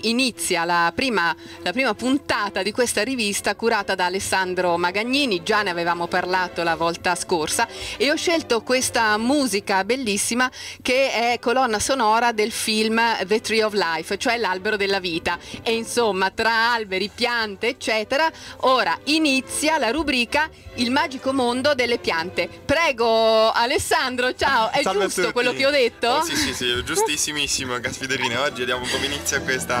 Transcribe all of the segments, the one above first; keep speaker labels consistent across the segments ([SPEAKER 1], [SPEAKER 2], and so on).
[SPEAKER 1] qui inizia la prima, la prima puntata di questa rivista curata da Alessandro Magagnini, già ne avevamo parlato la volta scorsa e ho scelto questa musica bellissima che è colonna sonora del film The Tree of Life, cioè l'albero della vita e insomma tra alberi, piante eccetera, ora inizia la rubrica Il magico mondo delle piante. Prego Alessandro, ciao, è Salve giusto quello che ho detto? Oh, sì sì
[SPEAKER 2] sì, giustissimissimo Gasfiderina, oggi vediamo come inizia questa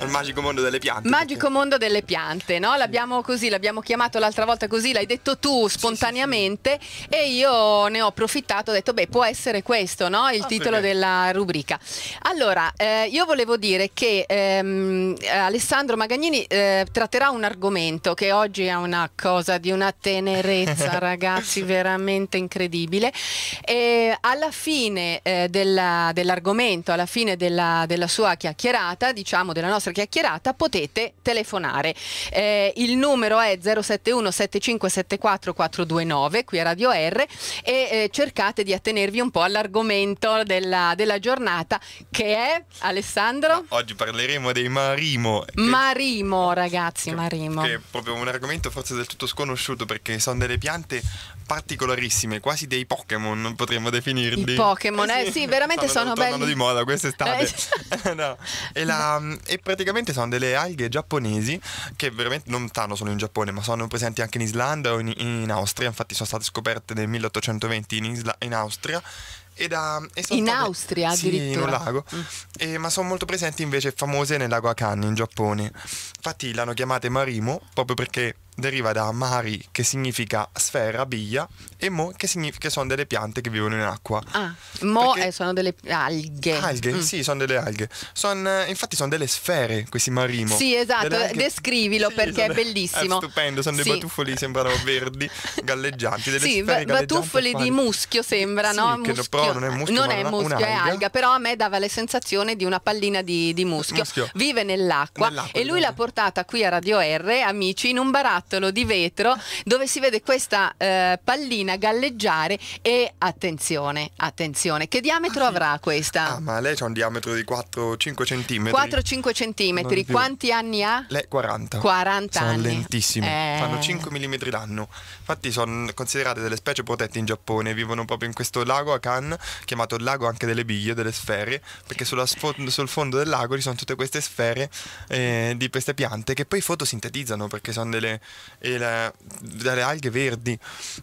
[SPEAKER 2] Il magico mondo delle piante. Magico
[SPEAKER 1] perché... mondo delle piante, no? L'abbiamo così, l'abbiamo chiamato l'altra volta così, l'hai detto tu spontaneamente sì, sì, sì. e io ne ho approfittato, ho detto beh può essere questo, no? Il ah, titolo perché? della rubrica. Allora, eh, io volevo dire che ehm, Alessandro Magagnini eh, tratterà un argomento che oggi è una cosa di una tenerezza, ragazzi, veramente incredibile. E alla fine eh, dell'argomento, alla fine della, della sua chiacchierata, diciamo della nostra nostra chiacchierata potete telefonare. Eh, il numero è 071 7574 429 qui a Radio R e eh, cercate di attenervi un po' all'argomento della, della, giornata che è Alessandro.
[SPEAKER 2] Oggi parleremo dei Marimo. Che,
[SPEAKER 1] marimo ragazzi, che, Marimo. Che è
[SPEAKER 2] proprio un argomento forse del tutto sconosciuto perché sono delle piante particolarissime, quasi dei Pokémon potremmo definirli. I Pokémon, eh, sì, sì
[SPEAKER 1] veramente sono, sono belli. di
[SPEAKER 2] moda quest'estate. Eh, no. e, la, e, praticamente sono delle alghe giapponesi che veramente non stanno solo in Giappone, ma sono presenti anche in Islanda o in, in Austria. Infatti sono state scoperte nel 1820 in, Isla, in Austria da, in state, Austria sì, addirittura. in un lago, mm. e, ma sono molto presenti invece famose nel lago Akanni in Giappone. Infatti l'hanno chiamate Marimo proprio perché deriva da mari, che significa sfera, biglia, e mo, che significa che sono delle piante che vivono in acqua.
[SPEAKER 1] Ah, mo Perché... eh, sono delle alghe. Alghe, mm. sì,
[SPEAKER 2] sono delle alghe. Son, eh, infatti sono delle sfere, questi marimo. Sì, esatto, alghe...
[SPEAKER 1] descrivilo sì, perché è bellissimo. È stupendo, sono sì. dei
[SPEAKER 2] batuffoli, sembrano verdi, galleggianti. Delle sì, batuffoli di
[SPEAKER 1] muschio sembrano. Sì, muschio. però non è muschio, non è, muschio è alga, però a me dava la sensazione di una pallina di, di muschio. muschio. Vive nell'acqua nell e lui esatto. l'ha portata qui a Radio R, amici, in un baratto giocattolo di vetro dove si vede questa eh, pallina galleggiare e attenzione, attenzione, che diametro ah, avrà questa? Ah,
[SPEAKER 2] ma lei ha un diametro di 4-5 cm. 4-5
[SPEAKER 1] cm, quanti anni ha?
[SPEAKER 2] Lei 40. 40 sono anni. lentissimi, eh... fanno 5 mm l'anno. Infatti sono considerate delle specie protette in Giappone, vivono proprio in questo lago a Kan, chiamato lago anche delle biglie, delle sfere, perché sfondo, sul fondo del lago ci sono tutte queste sfere eh, di queste piante che poi fotosintetizzano perché sono delle e la, dalle alghe verdi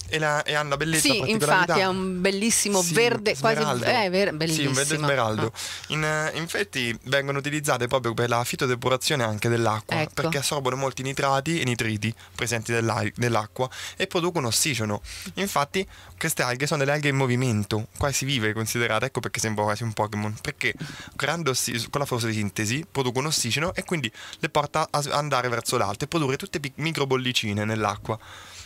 [SPEAKER 2] e, la, e hanno la bellezza sì, infatti è
[SPEAKER 1] un bellissimo sì, verde smeraldo. quasi eh, ver, bellissimo. Sì, un verde smeraldo. Ah.
[SPEAKER 2] In, eh, infatti vengono utilizzate proprio per la fitodepurazione anche dell'acqua ecco. perché assorbono molti nitrati e nitriti presenti nell'acqua e producono ossigeno. Infatti queste alghe sono delle alghe in movimento, quasi vive considerate, ecco perché sembra quasi un Pokémon, perché ossigeno, con la fotosintesi producono ossigeno e quindi le porta a andare verso l'alto e produrre tutte microbollette bollicine nell'acqua.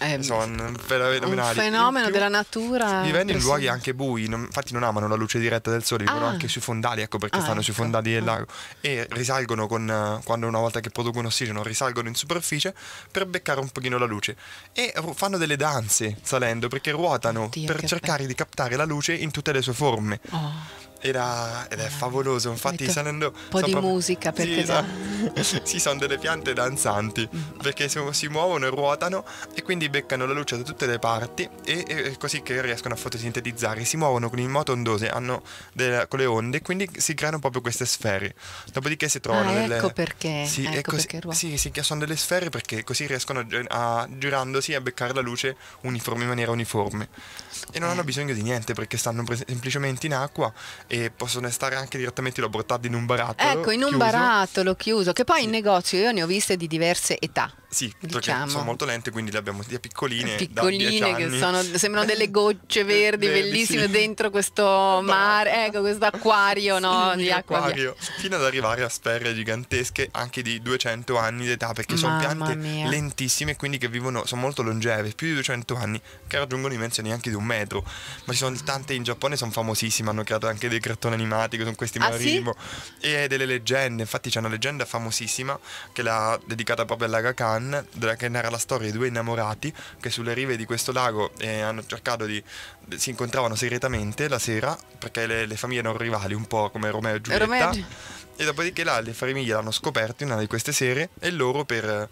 [SPEAKER 2] Eh, Insomma, Un fenomeno
[SPEAKER 1] della natura. Vivendo in luoghi
[SPEAKER 2] anche bui, non, infatti non amano la luce diretta del sole, vivono ah. anche sui fondali, ecco perché ah, stanno ecco. sui fondali del ah. lago. E risalgono con, eh, quando una volta che producono ossigeno, risalgono in superficie per beccare un pochino la luce. E fanno delle danze salendo perché ruotano Oddio, per cercare bello. di captare la luce in tutte le sue forme. Oh. Era, ed è favoloso, infatti Metto salendo... Un po' di
[SPEAKER 1] musica perché... Sì, da...
[SPEAKER 2] sì, sono delle piante danzanti, mm. perché si, si, muovono e ruotano e quindi beccano la luce da tutte le parti e, e così che riescono a fotosintetizzare. Si muovono con il moto ondoso, hanno delle, con le onde, quindi si creano proprio queste sfere. Dopodiché si trovano... Ah, delle, ecco
[SPEAKER 1] perché... Sì, ecco così,
[SPEAKER 2] perché sì, sì, sono delle sfere perché così riescono a, a, girandosi a beccare la luce uniforme, in maniera uniforme. E non eh. hanno bisogno di niente perché stanno semplicemente in acqua e possono stare anche direttamente laboratori in un barattolo. Ecco, in un chiuso. barattolo
[SPEAKER 1] chiuso, che poi sì. in negozio io ne ho viste di diverse età.
[SPEAKER 2] Sì, diciamo. sono molto lente, quindi le abbiamo da piccoline. Piccoline da che sono,
[SPEAKER 1] sembrano delle gocce verdi, bellissime sì. dentro questo mare, ecco, questo acquario no, di acqua. Acquario,
[SPEAKER 2] fino ad arrivare a sferre gigantesche anche di 200 anni d'età, perché sono piante mia. lentissime, quindi che vivono, sono molto longeve, più di 200 anni, che raggiungono dimensioni anche di un metro. Ma ci sono tante in Giappone, sono famosissime, hanno creato anche dei cartoni animati con sono questi ah, sì? e delle leggende. Infatti c'è una leggenda famosissima che l'ha dedicata proprio alla Gunn che narra la storia di due innamorati che sulle rive di questo lago eh, hanno cercato di si incontravano segretamente la sera perché le, le famiglie erano rivali un po' come Romeo e Giulietta Romeo... e dopodiché là le famiglie l'hanno scoperto in una di queste sere e loro per,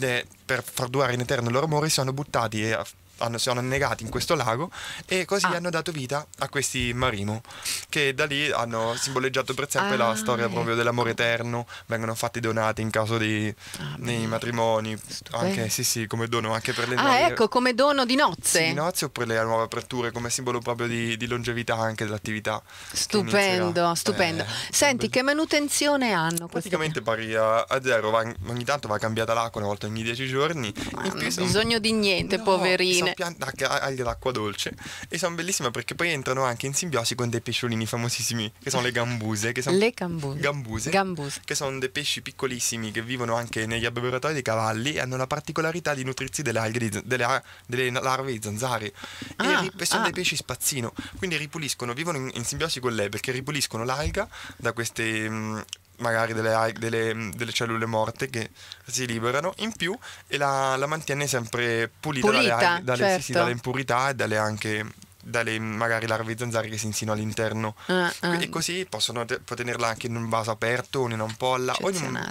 [SPEAKER 2] eh, per far durare in eterno il loro amore si sono buttati e hanno, sono annegati in questo lago e così ah. hanno dato vita a questi marimo che da lì hanno simboleggiato per sempre ah, la storia ecco. proprio dell'amore eterno vengono fatti donati in caso di ah, nei matrimoni Stupendo. anche sì sì come dono anche per le ah, nuove ecco
[SPEAKER 1] come dono di nozze sì, di
[SPEAKER 2] nozze oppure le nuove aperture come simbolo proprio di, di longevità anche dell'attività stupendo eh, stupendo
[SPEAKER 1] eh, senti che manutenzione hanno
[SPEAKER 2] praticamente pari a, a zero va, ogni tanto va cambiata l'acqua una volta ogni dieci giorni non ha bisogno sono...
[SPEAKER 1] di niente no, poverino sono
[SPEAKER 2] piante ah, agli d'acqua dolce. E sono bellissime perché poi entrano anche in simbiosi con dei pesciolini famosissimi, che sono le gambuse. Che son le gambuse. Gambuse, gambuse. Che sono dei pesci piccolissimi che vivono anche negli abbeveratoi dei cavalli e hanno la particolarità di nutrirsi delle, alghe di, delle, delle larve di zanzare. Ah, e sono ah. dei pesci spazzino. Quindi ripuliscono, vivono in, in simbiosi con lei perché ripuliscono l'alga da queste... Mh, mm, magari delle, delle, mm, delle, cellule morte che si liberano in più e la, la mantiene sempre pulita, pulita dalle, dalle, certo. sì, dalle, impurità e dalle anche dalle magari larve zanzare che si insinuano all'interno ah, ah. e così possono te- tenerla anche in un vaso aperto in una o in un,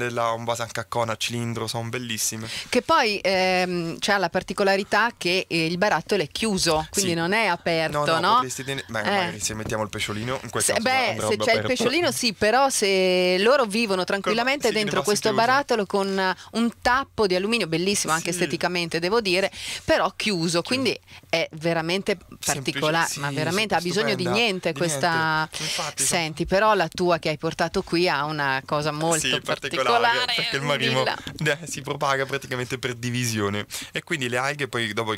[SPEAKER 2] una, un vaso anche a cona cilindro sono bellissime
[SPEAKER 1] che poi ehm, c'ha la particolarità che eh, il barattolo è chiuso quindi sì. non è aperto no, no, no?
[SPEAKER 2] Tenere, beh, eh. se mettiamo il pesciolino in questo se, beh se c'è aperto. il pesciolino
[SPEAKER 1] sì però se loro vivono tranquillamente sì, dentro questo chiuso. barattolo con eh, un tappo di alluminio bellissimo anche esteticamente devo dire però chiuso quindi è veramente particolare, ma veramente ha bisogno stupenda. di niente di questa... Niente. Senti, però la tua che hai portato qui ha una cosa molto sì, particolare, particolare, Perché il marimo
[SPEAKER 2] eh, si propaga praticamente per divisione e quindi le alghe poi dopo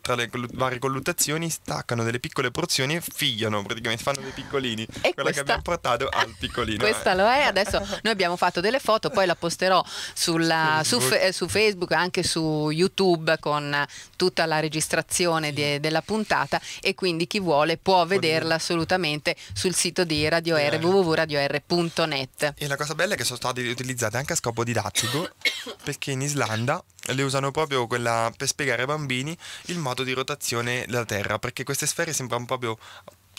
[SPEAKER 2] tra le varie colluttazioni staccano delle piccole porzioni e figliano, praticamente fanno dei piccolini. E quella questa... che abbiamo portato al piccolino. Questa eh. lo
[SPEAKER 1] è, adesso noi abbiamo fatto delle foto, poi la posterò sulla, eh, Facebook. Su, eh, su, Facebook, anche su YouTube con tutta la registrazione sì. di, della puntata puntata e quindi chi vuole può vederla assolutamente sul sito di Radio R eh. www.radior.net.
[SPEAKER 2] E la cosa bella è che sono state utilizzate anche a scopo didattico perché in Islanda le usano proprio quella, per spiegare ai bambini il modo di rotazione della Terra, perché queste sfere sembrano proprio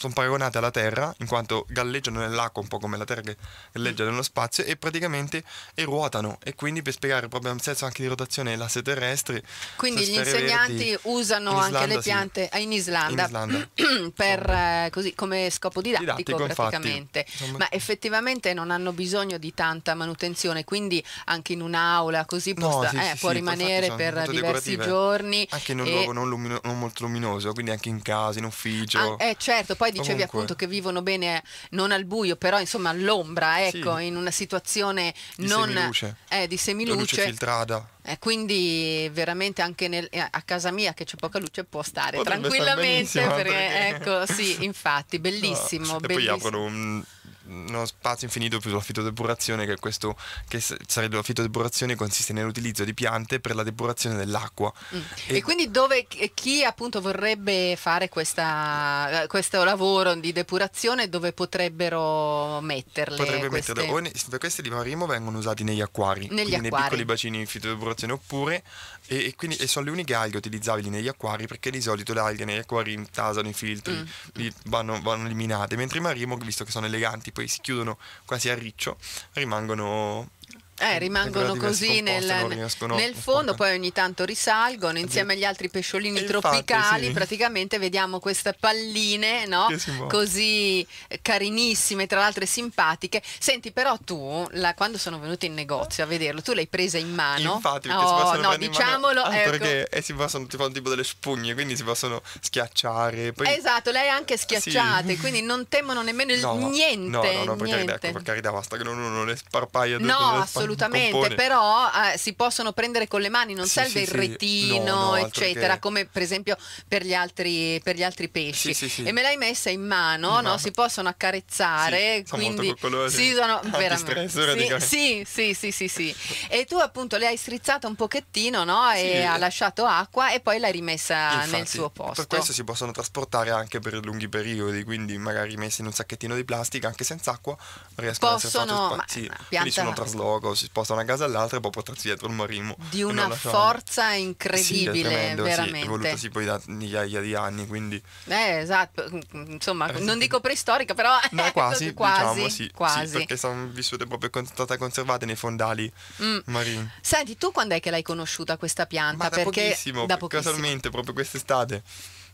[SPEAKER 2] sono paragonate alla Terra, in quanto galleggiano nell'acqua un po' come la Terra che galleggia nello spazio, e praticamente e ruotano. E quindi per spiegare proprio il senso anche di rotazione dell'asse terrestre. Quindi gli insegnanti verdi,
[SPEAKER 1] usano in Islanda, anche le piante sì. Eh, in Islanda, in Islanda. per, eh, così, come scopo didattico, didattico praticamente. Insomma, Ma effettivamente non hanno bisogno di tanta manutenzione, quindi anche in un'aula così no, posta, sì, eh, sì, può rimanere per diversi giorni. Anche in un e... luogo non,
[SPEAKER 2] lumino- non, molto luminoso, quindi anche in casa, in ufficio. Ah, eh
[SPEAKER 1] certo, poi dicevi Comunque. appunto che vivono bene non al buio, però insomma all'ombra, ecco, sì. in una situazione di non semiluce. Eh, di semiluce. La luce filtrata. Eh, quindi veramente anche nel, eh, a casa mia che c'è poca luce può stare Potrebbe tranquillamente perché, perché, ecco sì infatti bellissimo, no. bellissimo. E poi aprono
[SPEAKER 2] un uno spazio infinito più sulla fitodepurazione che, questo, che sarebbe la fitodepurazione consiste nell'utilizzo di piante per la depurazione dell'acqua. Mm. E, e,
[SPEAKER 1] quindi dove chi appunto vorrebbe fare questa, questo lavoro di depurazione dove potrebbero metterle? Potrebbe queste... metterle, o ne,
[SPEAKER 2] questi di primo vengono usati negli acquari, negli acquari. nei piccoli bacini di fitodepurazione oppure e, e, quindi, e, sono le uniche alghe utilizzabili negli acquari perché di solito le alghe negli acquari intasano i filtri, mm. vanno, vanno eliminate, mentre i marimo visto che sono eleganti poi poi si chiudono quasi a riccio, rimangono
[SPEAKER 1] eh, rimangono così nel, nel, fondo, eh. poi ogni tanto risalgono insieme agli altri pesciolini e tropicali, infatti, sì. praticamente vediamo queste palline no? così eh, carinissime, tra l'altro simpatiche. Senti però tu, la, quando sono venuta in negozio a vederlo, tu l'hai presa in mano. Infatti, perché oh, no, diciamolo, mano, ah, ecco. perché
[SPEAKER 2] eh, si possono tipo, tipo delle spugne, quindi si possono schiacciare. Poi...
[SPEAKER 1] Esatto, lei è anche schiacciate, sì. quindi non temono nemmeno il niente. No, no, no, per niente. carità, ecco, per
[SPEAKER 2] carità, basta che non uno le sparpaia. No, assolutamente assolutamente, compone.
[SPEAKER 1] però eh, si possono prendere con le mani, non sì, serve sì, il retino, no, no, eccetera, che... come per esempio per gli altri, per gli altri pesci. E me l'hai messa in mano, no? si possono accarezzare, quindi si usano veramente. Sì, sì, sì, sì, sì, E tu appunto le hai strizzata un pochettino, no? E ha lasciato acqua e poi l'hai rimessa nel suo posto. Per questo si
[SPEAKER 2] possono trasportare anche per lunghi periodi, quindi magari messi in un sacchettino di plastica anche senza acqua riescono possono, a essere fatti spazi, pianta... quindi sono trasloco si sposta da una casa all'altra e può portarsi dietro il morimo. Di una forza
[SPEAKER 1] incredibile, sì, tremendo, veramente. Sì, evolutasi
[SPEAKER 2] poi da migliaia di anni, quindi...
[SPEAKER 1] Eh, esatto, mm, mm, insomma, eh, non dico preistorica, però... No, quasi, quasi, diciamo, sì, quasi. Sì, perché
[SPEAKER 2] sono vissute proprio, con, state conservate nei fondali mm. marini.
[SPEAKER 1] Senti, tu quando è che l'hai conosciuta questa pianta? Ma da perché... Pochissimo, da pochissimo, casualmente,
[SPEAKER 2] proprio quest'estate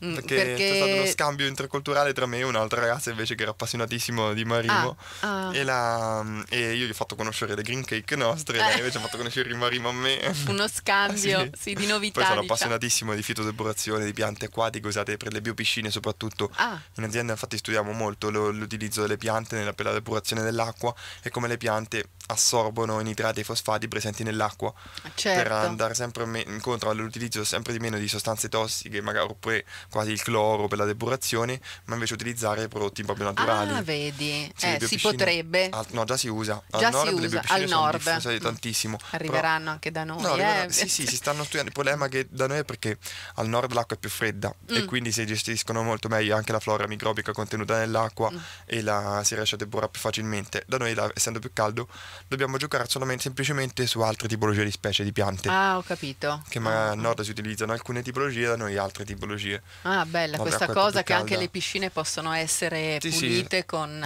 [SPEAKER 2] perché, mm, perché, c'è stato uno scambio interculturale tra me e un'altra ragazza invece che era appassionatissimo di Marimo ah, ah. E, la, mm, e, io gli ho fatto conoscere le green cake nostre e lei eh. invece ha fatto conoscere il Marimo a me. Uno
[SPEAKER 1] scambio, sì. sì. di novità. Poi sono diciamo. appassionatissimo
[SPEAKER 2] di fitodepurazione, di piante acquatiche usate per le biopiscine soprattutto. Ah. In azienda infatti studiamo molto lo, l'utilizzo delle piante nella, per la depurazione dell'acqua e come le piante assorbono i nitrati e i fosfati presenti nell'acqua ah, certo. per andare sempre me- incontro all'utilizzo sempre di meno di sostanze tossiche magari oppure quasi il cloro per la depurazione, ma invece utilizzare prodotti proprio ah, naturali. Ah,
[SPEAKER 1] vedi, cioè, eh, si potrebbe. Al,
[SPEAKER 2] no, già si usa. Già al nord, usa, al nord. tantissimo. Arriveranno
[SPEAKER 1] però, anche da noi. No, eh. Sì, sì,
[SPEAKER 2] si stanno studiando. Il problema è che da noi è perché al nord l'acqua è più fredda mm. e quindi si gestiscono molto meglio anche la flora microbica contenuta nell'acqua mm. e la, si riesce a depurare più facilmente. Da noi, la, essendo più caldo, dobbiamo giocare solamente, semplicemente su altre tipologie di specie di piante. Ah, ho capito. Che magari ah, al nord ah. si utilizzano alcune tipologie, da noi altre tipologie.
[SPEAKER 1] Ah, bella Vabbè, questa cosa che anche le piscine possono essere sì, pulite sì, con,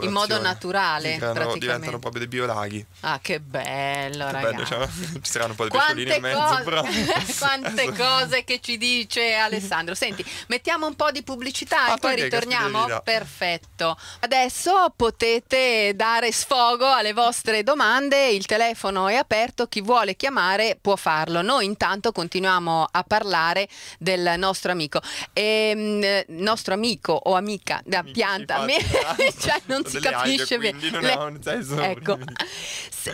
[SPEAKER 1] eh, in modo naturale. Diventano, diventano
[SPEAKER 2] proprio dei biolaghi.
[SPEAKER 1] Ah, che bello, che bello
[SPEAKER 2] cioè, ci saranno un po' di Quante in mezzo. Però. Quante cose
[SPEAKER 1] che ci dice Alessandro. Senti, mettiamo un po' di pubblicità ah, e poi ritorniamo. Perfetto. Adesso potete dare sfogo alle vostre domande. Il telefono è aperto. Chi vuole chiamare può farlo. Noi intanto continuiamo a parlare del nostro amico e, ehm, mh, nostro amico o amica da pianta, Mi, cioè non si capisce
[SPEAKER 2] bene. Ecco.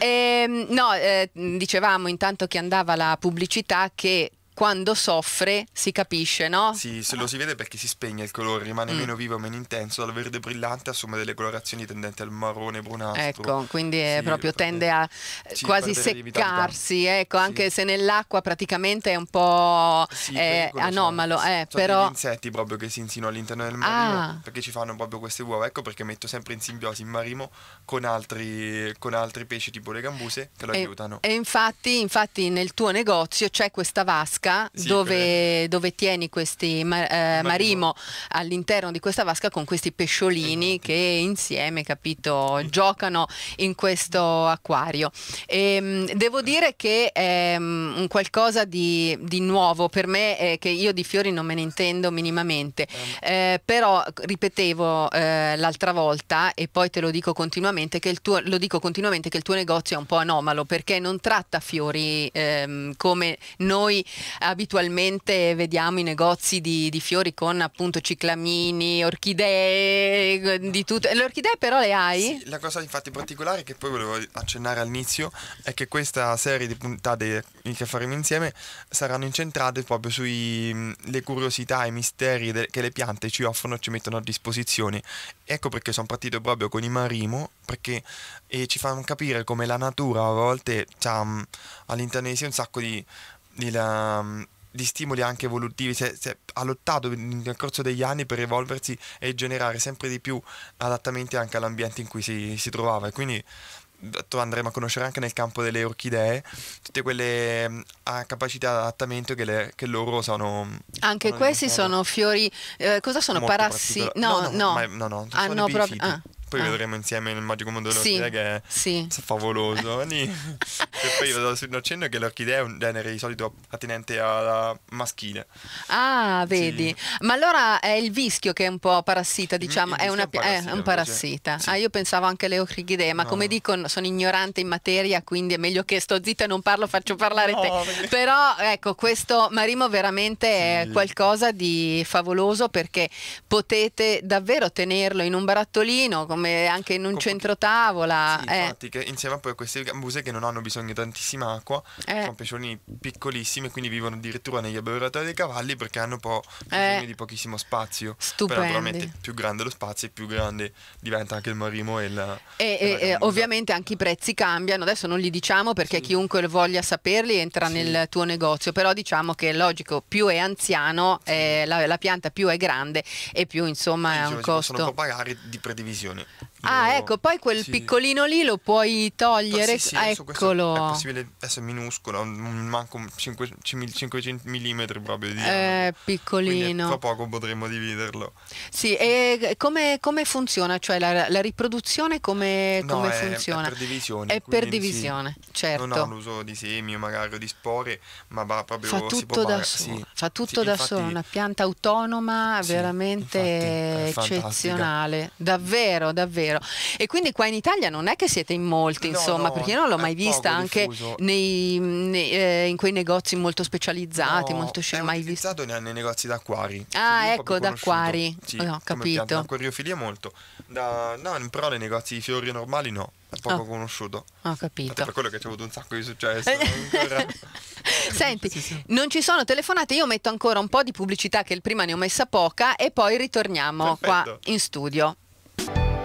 [SPEAKER 1] Ehm, no, eh, dicevamo intanto che andava la pubblicità che quando soffre si capisce, no?
[SPEAKER 2] Sì, se lo si vede perché si spegne il colore, rimane mm. meno vivo, meno intenso, dal verde brillante assume delle colorazioni tendenti al marrone brunastro. Ecco,
[SPEAKER 1] quindi sì, proprio tende a
[SPEAKER 2] eh, sì, quasi seccarsi,
[SPEAKER 1] ecco, sì. anche se nell'acqua praticamente è un po' è eh, anomalo, eh, però degli
[SPEAKER 2] insetti proprio che si insinuano all'interno del marino ah. perché ci fanno proprio queste uova, ecco perché metto sempre in simbiosi il marimo con altri, con altri pesci tipo le gambuse che lo e, aiutano. E
[SPEAKER 1] infatti, infatti nel tuo negozio c'è questa vasca vasca sì, dove, eh. dove, tieni questi ma, eh, marimo all'interno di questa vasca con questi pesciolini esatto. che insieme, capito, giocano in questo acquario. E, ehm, devo dire che è ehm, un qualcosa di, di nuovo per me, eh, che io di fiori non me ne intendo minimamente, ehm. eh, però ripetevo eh, l'altra volta e poi te lo dico continuamente che il tuo, lo dico continuamente che il tuo negozio è un po' anomalo perché non tratta fiori ehm, come noi abitualmente vediamo i negozi di, di fiori con appunto ciclamini, orchidee, di tutto. Le orchidee però le hai?
[SPEAKER 2] Sì, la cosa infatti particolare che poi volevo accennare all'inizio è che questa serie di puntate che faremo insieme saranno incentrate proprio sulle curiosità e i misteri che le piante ci offrono, e ci mettono a disposizione. Ecco perché sono partito proprio con i marimo, perché eh, ci fanno capire come la natura a volte ha all'interno di sé un sacco di di, la, mm, di stimoli anche evolutivi, cioè, cioè, ha lottato nel corso degli anni per evolversi e generare sempre di più adattamenti anche all'ambiente in cui si, si trovava e quindi andremo a conoscere anche nel campo delle orchidee tutte quelle mm, a capacità di adattamento che, le, che loro sono anche questi sono
[SPEAKER 1] fiori eh, cosa sono parassi no no no, ma,
[SPEAKER 2] no, no hanno ah, proprio ah, poi ah. vedremo insieme il magico mondo delle sì, orchidee che è sì. favoloso che poi vedo sul accenno che l'orchidea è un genere di solito attinente alla maschile.
[SPEAKER 1] Ah, vedi. Sì. Ma allora è il vischio che è un po' parassita, diciamo, il, il è, una, eh, è, un parassita. È un parassita. Sì. Ah, io pensavo anche alle orchidee, ma no. come dicono sono ignorante in materia, quindi è meglio che sto zitta e non parlo, faccio parlare no, te. Perché... Però ecco, questo Marimo veramente sì. è qualcosa di favoloso perché potete davvero tenerlo in un barattolino, come anche in un Con centro tavola. Sì, eh.
[SPEAKER 2] infatti, insieme a poi a queste muse che non hanno bisogno tantissima acqua, eh. sono pesciolini piccolissimi quindi vivono addirittura negli abbeverati dei cavalli perché hanno po- eh. bisogno eh. di pochissimo spazio. Stupendi. Però naturalmente più grande lo spazio e più grande diventa anche il marimo e la...
[SPEAKER 1] E, e, e ovviamente anche i prezzi cambiano, adesso non li diciamo perché sì. chiunque voglia saperli entra sì. nel tuo negozio, però diciamo che è logico, più è anziano, sì. eh, la, la, pianta più è grande e più insomma è un costo... possono
[SPEAKER 2] pagare di predivisione.
[SPEAKER 1] Ah, ecco, poi quel sì. piccolino lì lo puoi togliere. Sì, sì, ah, eccolo. È possibile,
[SPEAKER 2] essere minuscolo, manco 5, 500 mm proprio di Eh, piccolino. Tra poco potremmo dividerlo.
[SPEAKER 1] Sì, e come, come funziona? Cioè la, la riproduzione come, no, come è, funziona? È per divisione. È per divisione, sì, certo. Non ho
[SPEAKER 2] l'uso di semi o magari di spore, ma va proprio... Fa tutto da solo, fa tutto da infatti, solo, una
[SPEAKER 1] pianta autonoma veramente infatti, eccezionale. Davvero, davvero vero. E quindi qua in Italia non è che siete in molti, no, insomma, no, perché io non l'ho mai vista anche nei, nei, eh, in quei negozi molto specializzati,
[SPEAKER 2] no, molto sci- mai visto. Nei, nei negozi d'acquari.
[SPEAKER 1] Ah, ecco, d'acquari. Sì, no, capito.
[SPEAKER 2] L'acquariofilia molto. Da, no, però nei negozi di fiori normali no è poco oh. conosciuto. Ho capito. Tanto per quello che ci ha avuto un sacco di successo.
[SPEAKER 1] Senti, sì, sì. non ci sono telefonate, io metto ancora un po' di pubblicità che prima ne ho messa poca e poi ritorniamo Perfetto. qua in studio.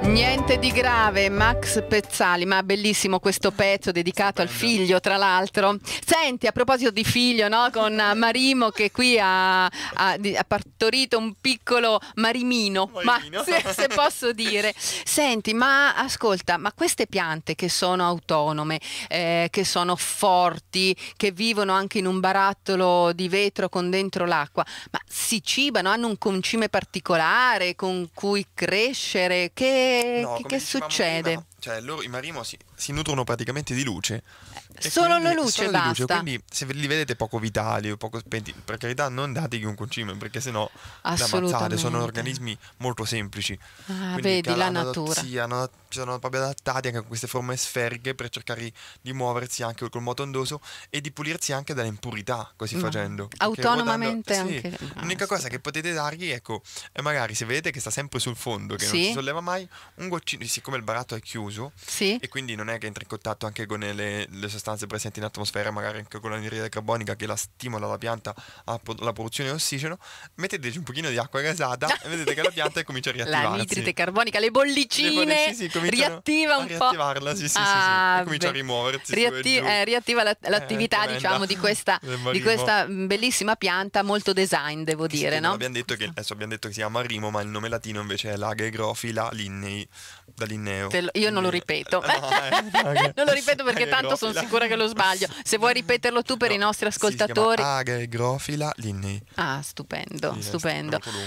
[SPEAKER 1] Niente di grave, Max Pezzali, ma bellissimo questo pezzo dedicato al figlio, tra l'altro. Senti, a proposito di figlio, no? con Marimo che qui ha, ha, ha partorito un piccolo marimino, marimino. Ma, se, se, posso dire. Senti, ma ascolta, ma queste piante che sono autonome, eh, che sono forti, che vivono anche in un barattolo di vetro con dentro l'acqua, ma si cibano, hanno un concime particolare con cui crescere? Che no, che, che succede? Prima,
[SPEAKER 2] cioè, loro, i marimo si, si nutrono praticamente di luce solo quindi, la luce solo basta. Luce, quindi se li vedete poco vitali o poco spenti, per carità non dategli un concime perché sennò da ammazzate, sono organismi molto semplici. Ah, vedi la natura. Sì, hanno, sono proprio adattati anche con queste forme sferiche per cercare di muoversi anche col moto ondoso e di pulirsi anche dalle impurità così no. Mm. facendo. Autonomamente dando, anche. Sì, l'unica cosa che potete dargli ecco, è magari se vedete che sta sempre sul fondo, che sì. non si solleva mai, un goccino, siccome il baratto è chiuso sì. e quindi non è che entra in contatto anche con le, le sostanze sostanze presenti in atmosfera, magari anche con l'anidride carbonica che la stimola la pianta alla produzione di ossigeno, metteteci un pochino di acqua gasata e vedete che la pianta comincia a riattivarsi. L'anidride
[SPEAKER 1] carbonica, le bollicine, le bollicine sì, sì, riattiva un po'. Riattivarla, sì, sì, sì, ah, sì. comincia a rimuoversi. Riatti- eh, riattiva la, eh, l'attività, eh, diciamo, di questa, di questa, mm, bellissima pianta, molto design, devo che dire, no?
[SPEAKER 2] Abbiamo detto che, adesso abbiamo detto che si chiama rimo, ma il nome latino invece è Lagegrofila linnei, da Linneo. Lo, io non lo
[SPEAKER 1] ripeto. Eh, no, eh, non lo ripeto perché tanto sono sicura sicura che lo sbaglio. Se vuoi ripeterlo tu per no, i nostri ascoltatori.
[SPEAKER 2] Aga e grofila linnei.
[SPEAKER 1] Ah, stupendo, yes, stupendo. È un po'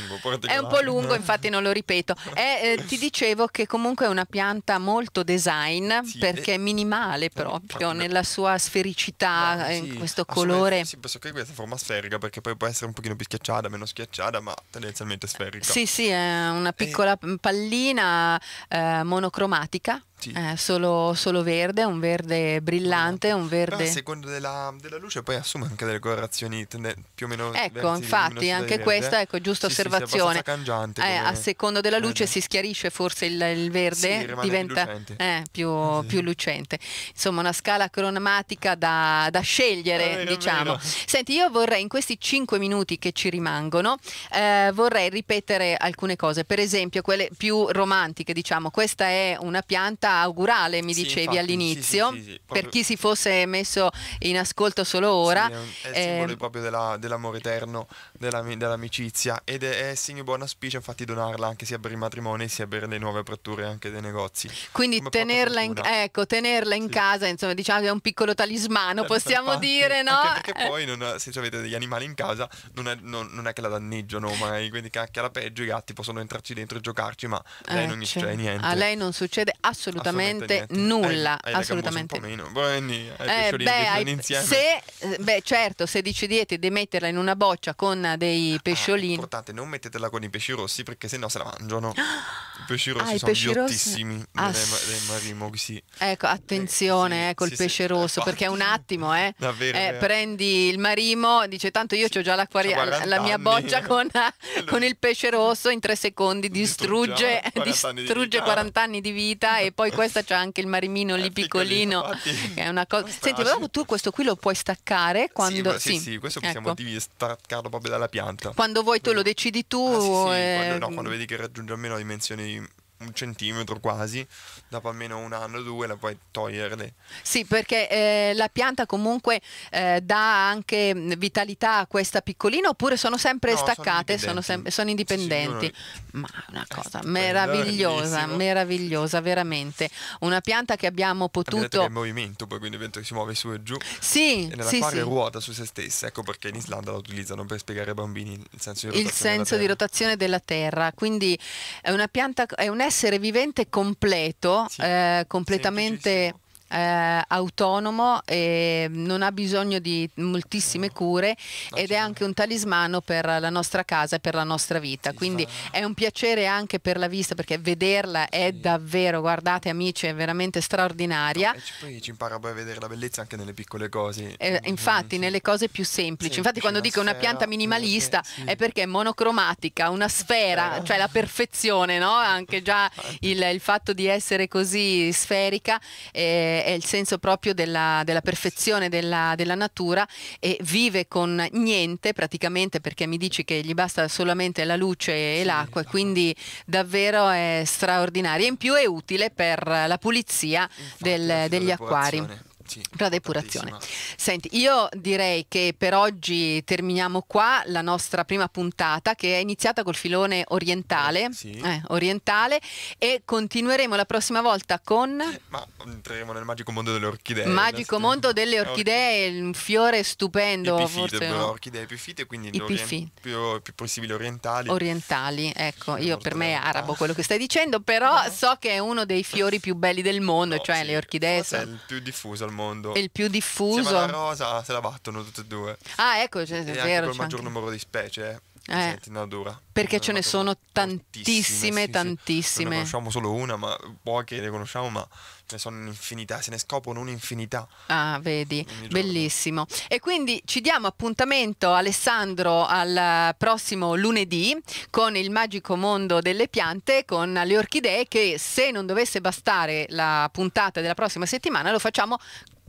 [SPEAKER 1] lungo, un po lungo infatti non lo ripeto. È, eh, ti dicevo che comunque è una pianta molto design sì, perché è minimale proprio nella sua sfericità, no, eh, sì, in questo colore. Sì,
[SPEAKER 2] penso che questa forma sferica perché poi può essere un pochino più schiacciata, meno schiacciata, ma tendenzialmente sferica. Sì, sì,
[SPEAKER 1] è una piccola e... pallina eh, monocromatica sì. Eh, solo, solo, verde, un verde brillante, un verde... Però a
[SPEAKER 2] seconda della, della, luce poi assume anche delle colorazioni più o meno... Ecco, infatti anche questa, ecco, giusta sì, osservazione. Sì, cangiante, eh, A seconda
[SPEAKER 1] della luce eh, si schiarisce forse il, il verde, diventa eh, più lucente. più, lucente. Insomma, una scala cromatica da, da scegliere, eh, vero, diciamo. Senti, io vorrei in questi 5 minuti che ci rimangono, eh, vorrei ripetere alcune cose, per esempio quelle più romantiche, diciamo, questa è una pianta puntata augurale, mi sì, dicevi infatti, all'inizio, sì, sì, per chi si fosse messo in ascolto solo ora. è, è il ehm, simbolo eh...
[SPEAKER 2] proprio della, dell'amore eterno, della, dell'amicizia ed è, è segno buon auspicio infatti donarla anche sia per i matrimoni sia per le nuove aperture anche dei negozi.
[SPEAKER 1] Quindi tenerla in, ecco, tenerla in, casa, insomma, diciamo che è un piccolo talismano, eh, possiamo infatti, dire, no? Anche perché eh. poi
[SPEAKER 2] non, se avete degli animali in casa non è, non, non è che la danneggiano magari, quindi anche alla peggio i gatti possono entrarci dentro e giocarci, ma lei eh, non gli succede certo. niente. A lei
[SPEAKER 1] non succede assolutamente assolutamente, assolutamente nulla. Hai, hai assolutamente.
[SPEAKER 2] Meno. hai eh, beh, hai, se,
[SPEAKER 1] eh, beh, certo, se decidete di metterla in una boccia con dei ah, pesciolini. Ah,
[SPEAKER 2] importante, non mettetela con i pesci rossi perché sennò se la mangiano. Ah, I pesci rossi ah, i sono pesci ghiottissimi ah, dei, dei marimo, sì.
[SPEAKER 1] Ecco, attenzione eh, sì, eh, col sì, pesce rosso, perché un attimo, eh, Davvero, eh, eh. prendi il marimo, dice tanto io ho già l'acquaria, la mia boccia con, con, il pesce rosso, in tre secondi distrugge, distrugge 40 anni di vita e poi poi questa c'è anche il marimino lì eh, piccolino, piccolino è una cosa... Senti, ma tu questo qui lo puoi staccare quando... Sì, sì, sì, sì, questo possiamo
[SPEAKER 2] ecco. staccarlo proprio dalla pianta. Quando
[SPEAKER 1] vuoi tu lo decidi tu... Ah, sì, sì. E... Quando, no, mm. quando vedi
[SPEAKER 2] che raggiunge almeno dimensioni un centimetro quasi, dopo almeno un anno o due la puoi toglierle.
[SPEAKER 1] Sì, perché eh, la pianta comunque eh, dà anche mm, vitalità a questa piccolina oppure sono sempre no, staccate, sono, indipendenti. Sono sem sono indipendenti. Sì, Ma una cosa meravigliosa, meravigliosa veramente. Una pianta che abbiamo potuto... Che è in
[SPEAKER 2] movimento, poi quindi si muove su e giù. Sì, e nella sì, sì. ruota su se stessa, ecco perché in Islanda la utilizzano per spiegare ai bambini il senso di rotazione, il senso della, terra.
[SPEAKER 1] rotazione della terra. Quindi è una pianta, è un l'essere vivente completo, sì, eh, completamente eh, autonomo e non ha bisogno di moltissime cure ed è anche un talismano per la nostra casa e per la nostra vita quindi è un piacere anche per la vista perché vederla è davvero guardate amici è veramente straordinaria no,
[SPEAKER 2] poi ci impara poi a vedere la bellezza anche nelle piccole cose eh,
[SPEAKER 1] mm, infatti nelle cose più semplici infatti quando dico una pianta eh, minimalista è perché è monocromatica una sfera cioè la perfezione no? anche già il, il fatto di essere così sferica eh, è il senso proprio della, della perfezione della, della, natura e vive con niente praticamente perché mi dici che gli basta solamente la luce e sì, l'acqua e quindi davvero è straordinaria. In più è utile per la pulizia Infatti, del, degli acquari. Sì, la depurazione. Senti, io direi che per oggi terminiamo qua la nostra prima puntata che è iniziata col filone orientale, eh, sì. eh, orientale e continueremo la prossima volta con... Eh,
[SPEAKER 2] ma entreremo nel magico mondo delle orchidee. Magico mondo delle eh, orchidee,
[SPEAKER 1] un fiore stupendo. Epifite, forse, no? orchidee
[SPEAKER 2] più fitte, quindi Epifite. più, più possibili orientali.
[SPEAKER 1] Orientali, ecco, io per me è arabo quello che stai dicendo, però no. so che è uno dei fiori più belli del mondo, no, cioè sì. le orchidee. Sono... È il
[SPEAKER 2] più diffuso al mondo mondo. È il più diffuso. Insieme la rosa se la battono tutte e due. Ah, ecco, cioè, e è vero. Col maggior anche... numero di specie. Eh eh, in dura. Perché ce ne
[SPEAKER 1] sono tantissime, tantissime. Sì. Ne conosciamo
[SPEAKER 2] solo una, ma poche le conosciamo, ma ce ne sono un'infinità, se ne scoprono un'infinità.
[SPEAKER 1] Ah, vedi, bellissimo. E quindi ci diamo appuntamento, Alessandro, al prossimo lunedì con il magico mondo delle piante, con le orchidee, che se non dovesse bastare la puntata della prossima settimana lo facciamo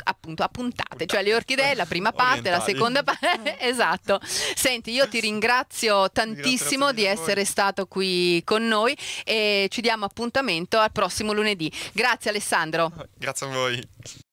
[SPEAKER 1] appunto a puntate, cioè le orchidee, la prima parte, la seconda mm. parte. esatto. Senti, io ti ringrazio tantissimo di essere stato qui con noi e ci diamo appuntamento al prossimo lunedì. Grazie Alessandro.
[SPEAKER 2] Grazie a voi.